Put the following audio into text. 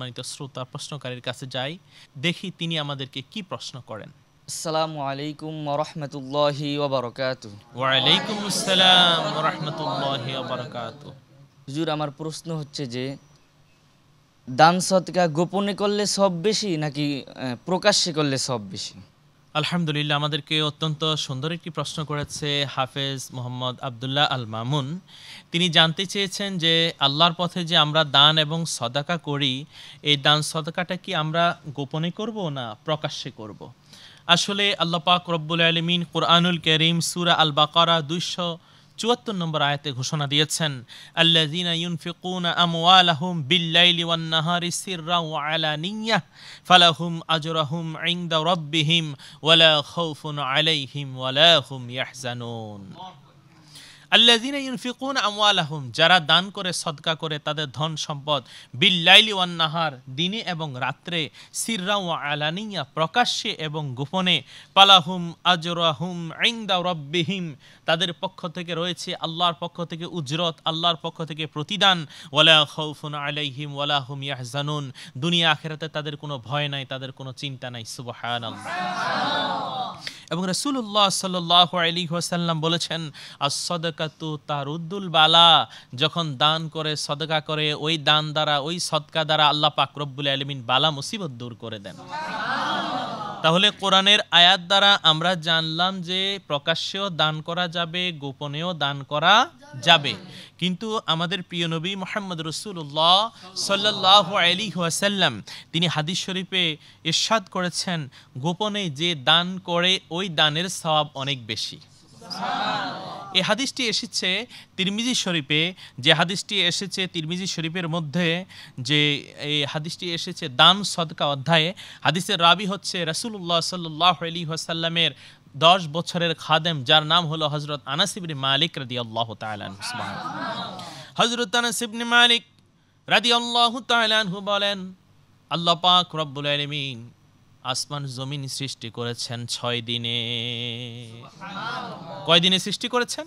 সম্মানিত শ্রোতা প্রশ্নকারীর কাছে যাই দেখি তিনি আমাদেরকে কি প্রশ্ন করেন আসসালামু আলাইকুম আসসালাম হুজুর আমার প্রশ্ন হচ্ছে যে দান সৎকা গোপনে করলে সব বেশি নাকি প্রকাশ্যে করলে সব বেশি আলহামদুলিল্লাহ আমাদেরকে অত্যন্ত সুন্দর একটি প্রশ্ন করেছে হাফেজ মোহাম্মদ আবদুল্লাহ আল মামুন তিনি জানতে চেয়েছেন যে আল্লাহর পথে যে আমরা দান এবং সদাকা করি এই দান সদাকাটা কি আমরা গোপনে করব না প্রকাশ্যে করব। আসলে আল্লাপাক রব্বুল আলমিন কোরআনুল করিম সুরা আল বাকারা দুইশো চুয়াত্তর নম্বর আয়াতে ঘোষণা দিয়েছেন আল্লাযীনা ইউনফিকুনা আমওয়ালাহুম বিল্লাইলি ওয়ান নাহারি সিররা ওয়া আলানিয়াহ ফালাহুম আজরাহুম ইনদা রাব্বিহিম ওয়ালা খাউফুন আলাইহিম ওয়ালা হুম ইয়াহজানুন আল্লাদিন ইউনফিকুন আমওয়ালাহুম যারা দান করে সদকা করে তাদের ধন সম্পদ বিল্লাইলি ওয়ান্নাহার নাহার দিনে এবং রাত্রে সিররা ও আলানিয়া প্রকাশ্যে এবং গোপনে পালাহুম আজরাহুম ইংদা রব্বিহিম তাদের পক্ষ থেকে রয়েছে আল্লাহর পক্ষ থেকে উজরত আল্লাহর পক্ষ থেকে প্রতিদান ওয়ালা খৌফুন আলাইহিম ওয়ালা হুম ইয়াহজানুন দুনিয়া আখেরাতে তাদের কোনো ভয় নাই তাদের কোনো চিন্তা নাই সুবহানাল্লাহ এবং রসুল্লাহ সাল্লাহ আলী হোসাল্লাম বলেছেন আর সদকাতু তার উদ্দুল বালা যখন দান করে সদকা করে ওই দান দ্বারা ওই সদকা দ্বারা আল্লাহ পাক আলমিন বালা মুসিবত দূর করে দেন তাহলে কোরআনের আয়াত দ্বারা আমরা জানলাম যে প্রকাশ্যেও দান করা যাবে গোপনেও দান করা যাবে কিন্তু আমাদের প্রিয় নবী মোহাম্মদ রসুল্লাহ সাল্লাহ আলী ওয়াসাল্লাম তিনি হাদিস শরীফে ইস্বাদ করেছেন গোপনে যে দান করে ওই দানের স্বভাব অনেক বেশি এই হাদিসটি এসেছে তিরমিজি শরীফে যে হাদিসটি এসেছে তিরমিজি শরীফের মধ্যে যে এই হাদিসটি এসেছে দান সদকা অধ্যায়ে হাদিসের রাবি হচ্ছে রসুল্লাহ সাল্লাহ আলী দশ বছরের খাদেম যার নাম হলো হজরত আনাসিবনি মালিক রাদি আল্লাহ তালান হজরত আনাসিবনে মালিক রাদি আল্লাহ হু বলেন আল্লাহ পাক রব্বুল আলমিন আসমান জমিন সৃষ্টি করেছেন ছয় দিনে কয় দিনে সৃষ্টি করেছেন